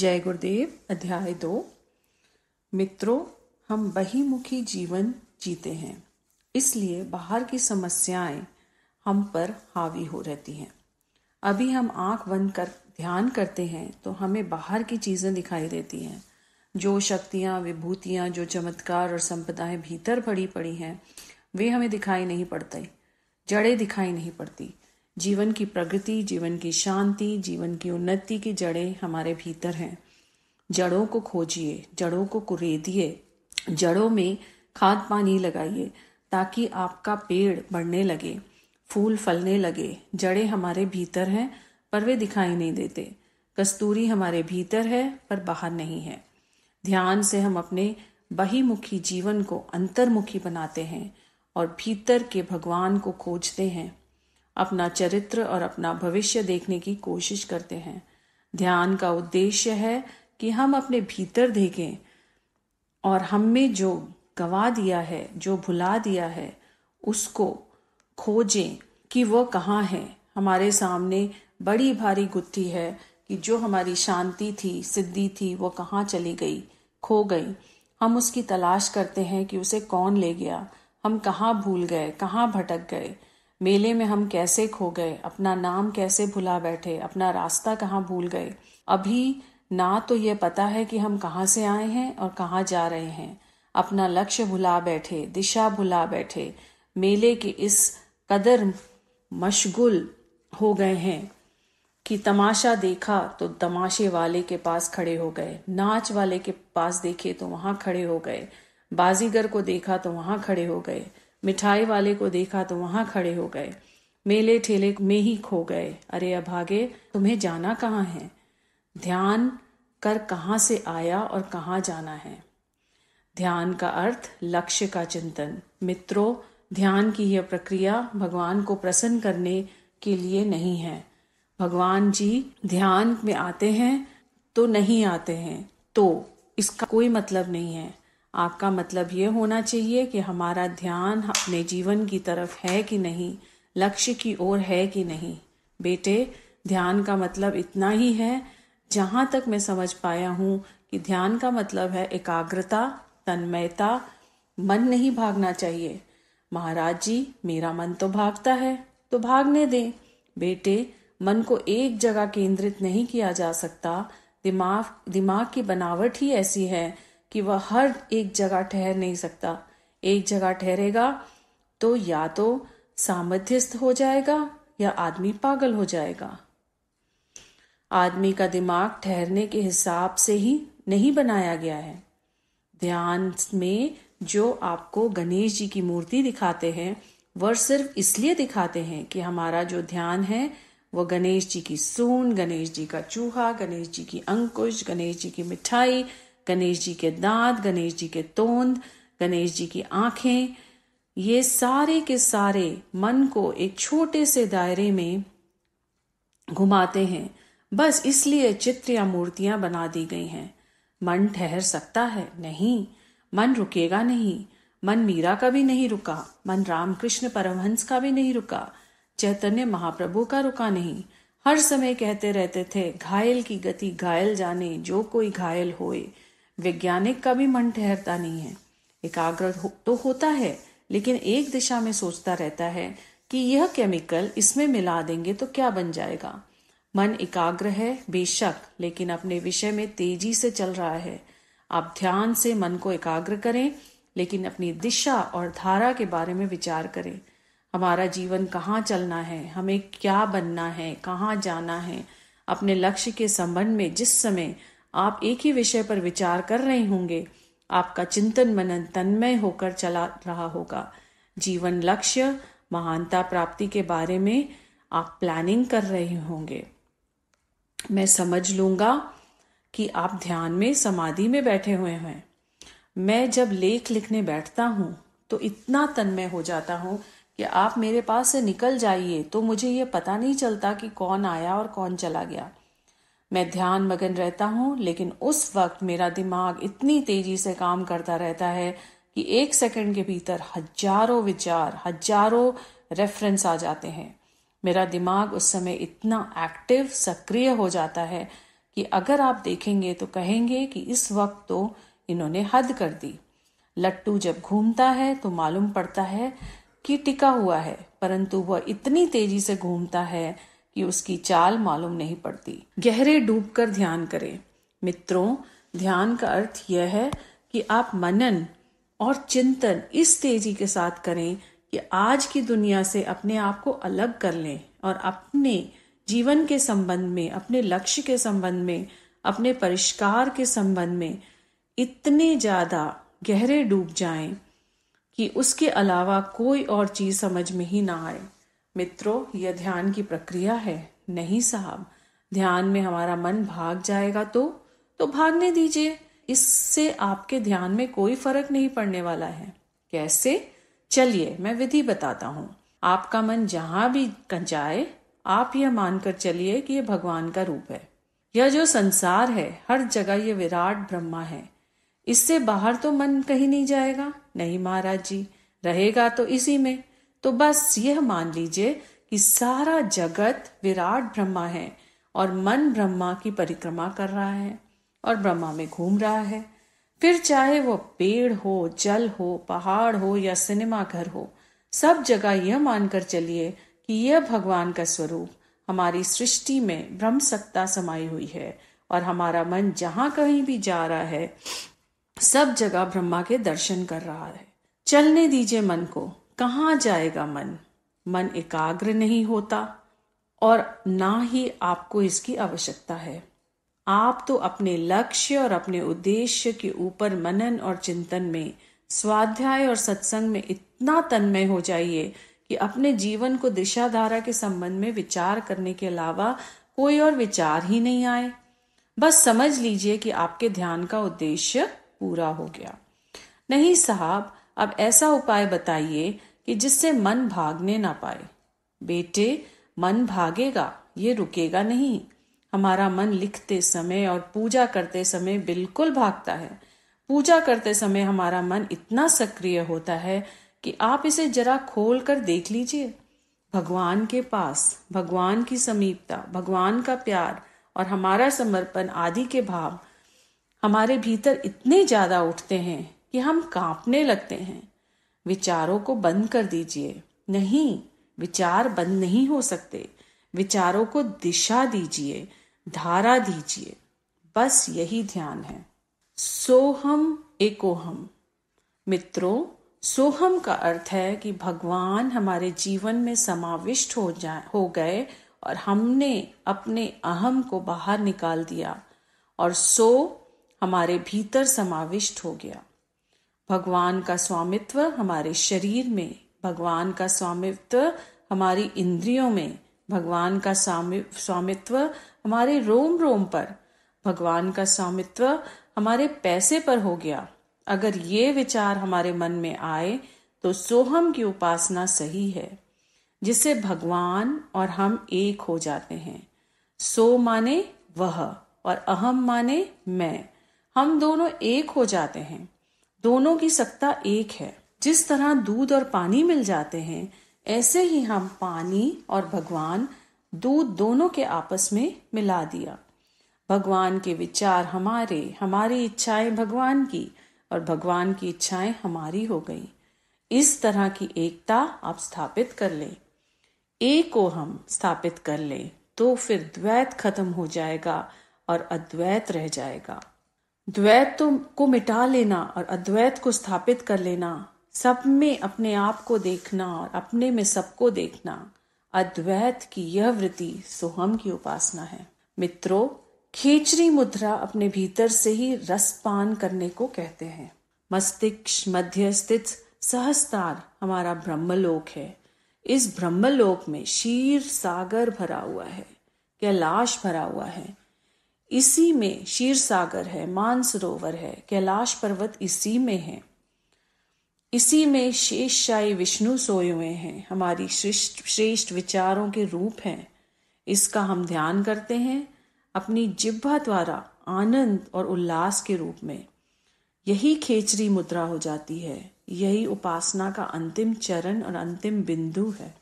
जय गुरुदेव अध्याय दो मित्रों हम बहिमुखी जीवन जीते हैं इसलिए बाहर की समस्याएं हम पर हावी हो रहती हैं अभी हम आंख बंद कर ध्यान करते हैं तो हमें बाहर की चीज़ें दिखाई देती हैं जो शक्तियाँ विभूतियाँ जो चमत्कार और संपदाएं भीतर पड़ी पड़ी हैं वे हमें दिखाई नहीं पड़ती जड़ें दिखाई नहीं पड़ती जीवन की प्रगति जीवन की शांति जीवन की उन्नति की जड़ें हमारे भीतर हैं जड़ों को खोजिए जड़ों को कुरेदिए जड़ों में खाद पानी लगाइए ताकि आपका पेड़ बढ़ने लगे फूल फलने लगे जड़ें हमारे भीतर हैं पर वे दिखाई नहीं देते कस्तूरी हमारे भीतर है पर बाहर नहीं है ध्यान से हम अपने बहिमुखी जीवन को अंतर्मुखी बनाते हैं और भीतर के भगवान को खोजते हैं अपना चरित्र और अपना भविष्य देखने की कोशिश करते हैं ध्यान का उद्देश्य है कि हम अपने भीतर देखें और हम में जो गवा दिया है जो भुला दिया है उसको खोजें कि वो कहाँ है हमारे सामने बड़ी भारी गुत्थी है कि जो हमारी शांति थी सिद्धि थी वो कहाँ चली गई खो गई हम उसकी तलाश करते हैं कि उसे कौन ले गया हम कहाँ भूल गए कहाँ भटक गए मेले में हम कैसे खो गए अपना नाम कैसे भुला बैठे अपना रास्ता कहाँ भूल गए अभी ना तो ये पता है कि हम कहाँ से आए हैं और कहाँ जा रहे हैं अपना लक्ष्य भुला बैठे दिशा भुला बैठे मेले के इस कदर मशगुल हो गए हैं कि तमाशा देखा तो तमाशे वाले के पास खड़े हो गए नाच वाले के पास देखे तो वहाँ खड़े हो गए बाजीगर को देखा तो वहाँ खड़े हो गए मिठाई वाले को देखा तो वहां खड़े हो गए मेले ठेले में ही खो गए अरे अभागे तुम्हें जाना कहाँ है ध्यान कर कहाँ से आया और कहाँ जाना है ध्यान का अर्थ लक्ष्य का चिंतन मित्रों ध्यान की यह प्रक्रिया भगवान को प्रसन्न करने के लिए नहीं है भगवान जी ध्यान में आते हैं तो नहीं आते हैं तो इसका कोई मतलब नहीं है आपका मतलब ये होना चाहिए कि हमारा ध्यान अपने जीवन की तरफ है कि नहीं लक्ष्य की ओर है कि नहीं बेटे ध्यान का मतलब इतना ही है जहाँ तक मैं समझ पाया हूँ कि ध्यान का मतलब है एकाग्रता तन्मयता मन नहीं भागना चाहिए महाराज जी मेरा मन तो भागता है तो भागने दें बेटे मन को एक जगह केंद्रित नहीं किया जा सकता दिमाग दिमाग की बनावट ही ऐसी है कि वह हर एक जगह ठहर नहीं सकता एक जगह ठहरेगा तो या तो सामर्थ्यस्थ हो जाएगा या आदमी पागल हो जाएगा आदमी का दिमाग ठहरने के हिसाब से ही नहीं बनाया गया है ध्यान में जो आपको गणेश जी की मूर्ति दिखाते हैं वह सिर्फ इसलिए दिखाते हैं कि हमारा जो ध्यान है वह गणेश जी की सून गणेश जी का चूहा गणेश जी की अंकुश गणेश जी की मिठाई गणेश जी के दांत गणेश जी के तोंद गणेश जी की आंखें ये सारे के सारे मन को एक छोटे से दायरे में घुमाते हैं बस इसलिए चित्र या मूर्तियां बना दी गई हैं मन ठहर सकता है नहीं मन रुकेगा नहीं मन मीरा का भी नहीं रुका मन रामकृष्ण परमहंस का भी नहीं रुका चैतन्य महाप्रभु का रुका नहीं हर समय कहते रहते थे घायल की गति घायल जाने जो कोई घायल होए वैज्ञानिक का भी मन ठहरता नहीं है एकाग्र हो, तो होता है लेकिन एक दिशा में सोचता रहता है कि यह केमिकल इसमें मिला देंगे तो क्या बन जाएगा मन एकाग्र है बेशक लेकिन अपने विषय में तेजी से चल रहा है आप ध्यान से मन को एकाग्र करें लेकिन अपनी दिशा और धारा के बारे में विचार करें हमारा जीवन कहाँ चलना है हमें क्या बनना है कहाँ जाना है अपने लक्ष्य के संबंध में जिस समय आप एक ही विषय पर विचार कर रहे होंगे आपका चिंतन मनन तन्मय होकर चला रहा होगा जीवन लक्ष्य महानता प्राप्ति के बारे में आप प्लानिंग कर रहे होंगे मैं समझ लूंगा कि आप ध्यान में समाधि में बैठे हुए हैं मैं जब लेख लिखने बैठता हूँ तो इतना तन्मय हो जाता हूँ कि आप मेरे पास से निकल जाइए तो मुझे ये पता नहीं चलता कि कौन आया और कौन चला गया मैं ध्यान मगन रहता हूँ लेकिन उस वक्त मेरा दिमाग इतनी तेजी से काम करता रहता है कि एक सेकंड के भीतर हजारों विचार हजारों रेफरेंस आ जाते हैं मेरा दिमाग उस समय इतना एक्टिव सक्रिय हो जाता है कि अगर आप देखेंगे तो कहेंगे कि इस वक्त तो इन्होंने हद कर दी लट्टू जब घूमता है तो मालूम पड़ता है कि टिका हुआ है परंतु वह इतनी तेजी से घूमता है कि उसकी चाल मालूम नहीं पड़ती गहरे डूबकर ध्यान करें मित्रों ध्यान का अर्थ यह है कि आप मनन और चिंतन इस तेजी के साथ करें कि आज की दुनिया से अपने आप को अलग कर लें और अपने जीवन के संबंध में अपने लक्ष्य के संबंध में अपने परिष्कार के संबंध में इतने ज़्यादा गहरे डूब जाएं कि उसके अलावा कोई और चीज़ समझ में ही ना आए मित्रों यह ध्यान की प्रक्रिया है नहीं साहब ध्यान में हमारा मन भाग जाएगा तो तो भागने दीजिए इससे आपके ध्यान में कोई फर्क नहीं पड़ने वाला है कैसे चलिए मैं विधि बताता हूँ आपका मन जहां भी जाए आप यह मानकर चलिए कि यह भगवान का रूप है यह जो संसार है हर जगह यह विराट ब्रह्मा है इससे बाहर तो मन कहीं नहीं जाएगा नहीं महाराज जी रहेगा तो इसी में तो बस यह मान लीजिए कि सारा जगत विराट ब्रह्मा है और मन ब्रह्मा की परिक्रमा कर रहा है और ब्रह्मा में घूम रहा है फिर चाहे वो पेड़ हो जल हो पहाड़ हो या सिनेमा घर हो सब जगह यह मानकर चलिए कि यह भगवान का स्वरूप हमारी सृष्टि में ब्रह्म सत्ता समाई हुई है और हमारा मन जहाँ कहीं भी जा रहा है सब जगह ब्रह्मा के दर्शन कर रहा है चलने दीजिए मन को कहाँ जाएगा मन मन एकाग्र नहीं होता और ना ही आपको इसकी आवश्यकता है आप तो अपने लक्ष्य और अपने उद्देश्य के ऊपर मनन और चिंतन में स्वाध्याय और सत्संग में इतना तन्मय हो जाइए कि अपने जीवन को दिशा धारा के संबंध में विचार करने के अलावा कोई और विचार ही नहीं आए बस समझ लीजिए कि आपके ध्यान का उद्देश्य पूरा हो गया नहीं साहब अब ऐसा उपाय बताइए कि जिससे मन भागने ना पाए बेटे मन भागेगा ये रुकेगा नहीं हमारा मन लिखते समय और पूजा करते समय बिल्कुल भागता है पूजा करते समय हमारा मन इतना सक्रिय होता है कि आप इसे जरा खोल कर देख लीजिए भगवान के पास भगवान की समीपता भगवान का प्यार और हमारा समर्पण आदि के भाव हमारे भीतर इतने ज्यादा उठते हैं कि हम कांपने लगते हैं विचारों को बंद कर दीजिए नहीं विचार बंद नहीं हो सकते विचारों को दिशा दीजिए धारा दीजिए बस यही ध्यान है सोहम एकोहम मित्रों सोहम का अर्थ है कि भगवान हमारे जीवन में समाविष्ट हो जाए हो गए और हमने अपने अहम को बाहर निकाल दिया और सो हमारे भीतर समाविष्ट हो गया भगवान का स्वामित्व हमारे शरीर में भगवान का स्वामित्व हमारी इंद्रियों में भगवान का स्वामित्व हमारे रोम रोम पर भगवान का स्वामित्व हमारे पैसे पर हो गया अगर ये विचार हमारे मन में आए तो सोहम की उपासना सही है जिससे भगवान और हम एक हो जाते हैं सो माने वह और अहम माने मैं हम दोनों एक हो जाते हैं दोनों की सत्ता एक है जिस तरह दूध और पानी मिल जाते हैं ऐसे ही हम पानी और भगवान दूध दोनों के आपस में मिला दिया भगवान के विचार हमारे हमारी इच्छाएं भगवान की और भगवान की इच्छाएं हमारी हो गई इस तरह की एकता आप स्थापित कर लें एक को हम स्थापित कर लें तो फिर द्वैत खत्म हो जाएगा और अद्वैत रह जाएगा द्वैत तो को मिटा लेना और अद्वैत को स्थापित कर लेना सब में अपने आप को देखना और अपने में सबको देखना अद्वैत की यह वृत्ति सोहम की उपासना है मित्रों खेचरी मुद्रा अपने भीतर से ही रस पान करने को कहते हैं मस्तिष्क मध्य स्थित सहस्तार हमारा ब्रह्मलोक है इस ब्रह्मलोक में शीर सागर भरा हुआ है कैलाश भरा हुआ है इसी में शीर सागर है मानसरोवर है कैलाश पर्वत इसी में है इसी में शाही विष्णु सोए हुए हैं हमारी श्रेष्ठ विचारों के रूप हैं इसका हम ध्यान करते हैं अपनी जिब्भा द्वारा आनंद और उल्लास के रूप में यही खेचरी मुद्रा हो जाती है यही उपासना का अंतिम चरण और अंतिम बिंदु है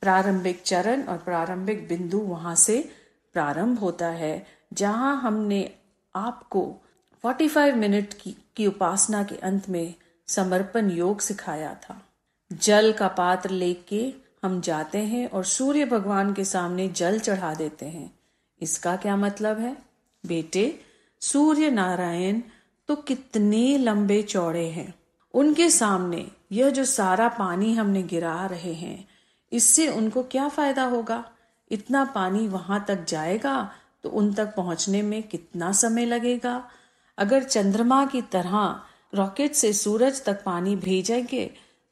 प्रारंभिक चरण और प्रारंभिक बिंदु वहां से प्रारंभ होता है जहां हमने आपको 45 मिनट की, की उपासना के अंत में समर्पण योग सिखाया था जल का पात्र लेके हम जाते हैं और सूर्य भगवान के सामने जल चढ़ा देते हैं इसका क्या मतलब है बेटे सूर्य नारायण तो कितने लंबे चौड़े हैं उनके सामने यह जो सारा पानी हमने गिरा रहे हैं इससे उनको क्या फायदा होगा इतना पानी वहां तक जाएगा तो उन तक पहुंचने में कितना समय लगेगा अगर चंद्रमा की तरह रॉकेट से सूरज तक पानी भेजेंगे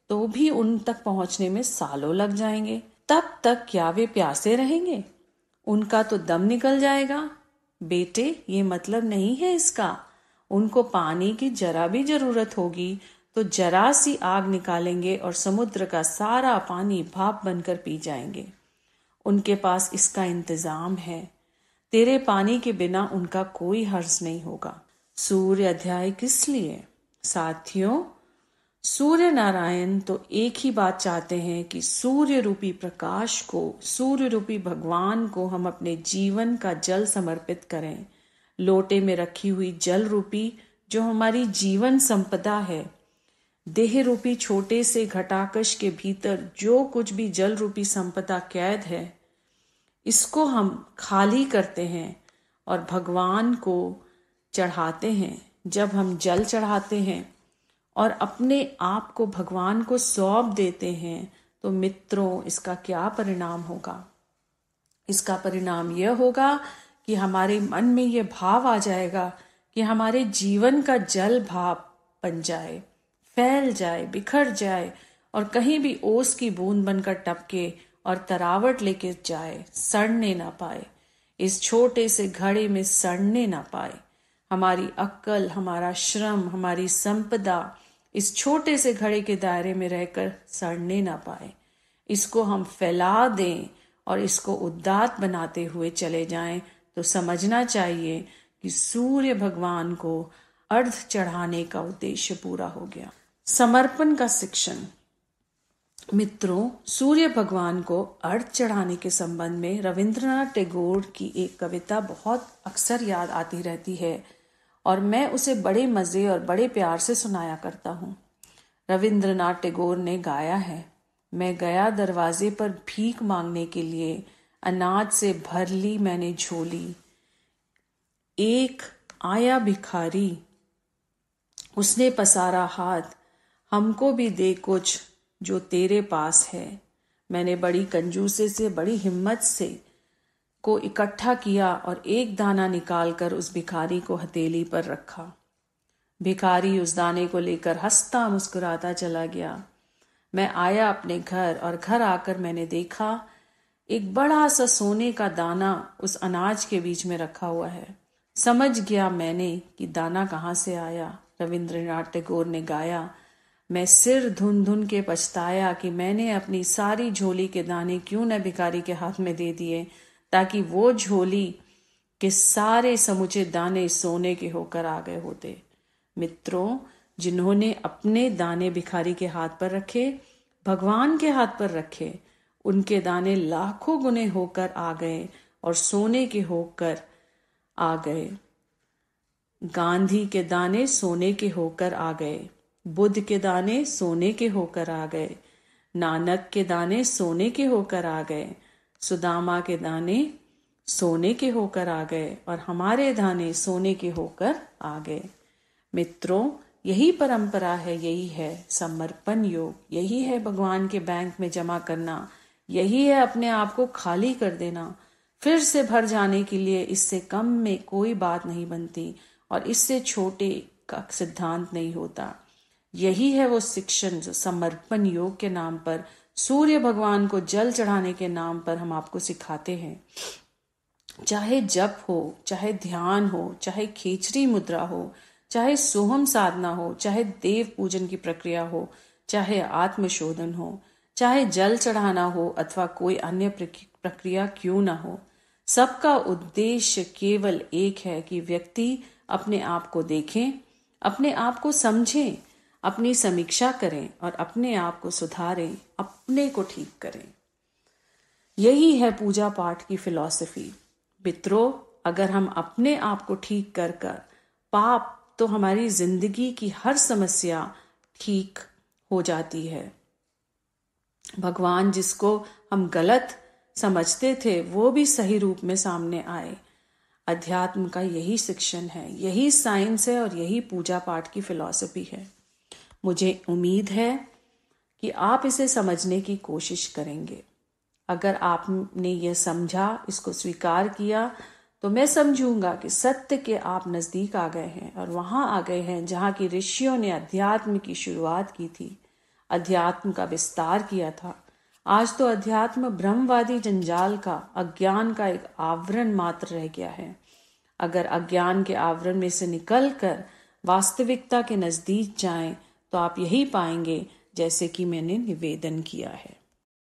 तो भी उन तक पहुंचने में सालों लग जाएंगे तब तक क्या वे प्यासे रहेंगे उनका तो दम निकल जाएगा बेटे ये मतलब नहीं है इसका उनको पानी की जरा भी जरूरत होगी तो जरा सी आग निकालेंगे और समुद्र का सारा पानी भाप बनकर पी जाएंगे उनके पास इसका इंतजाम है तेरे पानी के बिना उनका कोई हर्ज नहीं होगा सूर्य अध्याय किस लिए साथियों सूर्य नारायण तो एक ही बात चाहते हैं कि सूर्य रूपी प्रकाश को सूर्य रूपी भगवान को हम अपने जीवन का जल समर्पित करें लोटे में रखी हुई जल रूपी जो हमारी जीवन संपदा है देह रूपी छोटे से घटाकश के भीतर जो कुछ भी जल रूपी संपदा कैद है इसको हम खाली करते हैं और भगवान को चढ़ाते हैं जब हम जल चढ़ाते हैं और अपने आप को भगवान को सौंप देते हैं तो मित्रों इसका क्या परिणाम होगा इसका परिणाम यह होगा कि हमारे मन में यह भाव आ जाएगा कि हमारे जीवन का जल भाव बन जाए फैल जाए बिखर जाए और कहीं भी ओस की बूंद बनकर टपके और तरावट लेके जाए सड़ने ना पाए इस छोटे से घड़े में सड़ने ना पाए हमारी अक्ल हमारा श्रम हमारी संपदा इस छोटे से घड़े के दायरे में रहकर सड़ने ना पाए इसको हम फैला दें और इसको उदात बनाते हुए चले जाएं तो समझना चाहिए कि सूर्य भगवान को अर्ध चढ़ाने का उद्देश्य पूरा हो गया समर्पण का शिक्षण मित्रों सूर्य भगवान को अर्घ चढ़ाने के संबंध में रविंद्रनाथ टैगोर की एक कविता बहुत अक्सर याद आती रहती है और मैं उसे बड़े मज़े और बड़े प्यार से सुनाया करता हूँ रविंद्रनाथ टैगोर ने गाया है मैं गया दरवाजे पर भीख मांगने के लिए अनाज से भर ली मैंने झोली एक आया भिखारी उसने पसारा हाथ हमको भी दे कुछ जो तेरे पास है मैंने बड़ी कंजूसे से बड़ी हिम्मत से को इकट्ठा किया और एक दाना निकालकर उस भिखारी को हथेली पर रखा भिखारी उस दाने को लेकर हंसता मुस्कुराता चला गया मैं आया अपने घर और घर आकर मैंने देखा एक बड़ा सा सोने का दाना उस अनाज के बीच में रखा हुआ है समझ गया मैंने कि दाना कहाँ से आया रविंद्रनाथ टैगोर ने गाया मैं सिर धुन धुन के पछताया कि मैंने अपनी सारी झोली के दाने क्यों न भिखारी के हाथ में दे दिए ताकि वो झोली के सारे समुचे दाने सोने के होकर आ गए होते मित्रों जिन्होंने अपने दाने भिखारी के हाथ पर रखे भगवान के हाथ पर रखे उनके दाने लाखों गुने होकर आ गए और सोने के होकर आ गए गांधी के दाने सोने के होकर आ गए बुद्ध के दाने सोने के होकर आ गए नानक के दाने सोने के होकर आ गए सुदामा के दाने सोने के होकर आ गए और हमारे दाने सोने के होकर आ गए मित्रों यही परंपरा है यही है समर्पण योग यही है भगवान के बैंक में जमा करना यही है अपने आप को खाली कर देना फिर से भर जाने के लिए इससे कम में कोई बात नहीं बनती और इससे छोटे का सिद्धांत नहीं होता यही है वो शिक्षण जो समर्पण योग के नाम पर सूर्य भगवान को जल चढ़ाने के नाम पर हम आपको सिखाते हैं चाहे जप हो चाहे ध्यान हो चाहे खिचड़ी मुद्रा हो चाहे सोहम साधना हो चाहे देव पूजन की प्रक्रिया हो चाहे आत्मशोधन हो चाहे जल चढ़ाना हो अथवा कोई अन्य प्रक्रिया क्यों ना हो सबका उद्देश्य केवल एक है कि व्यक्ति अपने आप को देखें अपने आप को समझें अपनी समीक्षा करें और अपने आप को सुधारें अपने को ठीक करें यही है पूजा पाठ की फिलॉसफी मित्रों अगर हम अपने आप को ठीक कर कर पाप तो हमारी जिंदगी की हर समस्या ठीक हो जाती है भगवान जिसको हम गलत समझते थे वो भी सही रूप में सामने आए अध्यात्म का यही शिक्षण है यही साइंस है और यही पूजा पाठ की फिलॉसफी है मुझे उम्मीद है कि आप इसे समझने की कोशिश करेंगे अगर आपने यह समझा इसको स्वीकार किया तो मैं समझूंगा कि सत्य के आप नज़दीक आ गए हैं और वहाँ आ गए हैं जहाँ की ऋषियों ने अध्यात्म की शुरुआत की थी अध्यात्म का विस्तार किया था आज तो अध्यात्म ब्रह्मवादी जंजाल का अज्ञान का एक आवरण मात्र रह गया है अगर अज्ञान के आवरण में से निकलकर वास्तविकता के नज़दीक जाएं तो आप यही पाएंगे जैसे कि मैंने निवेदन किया है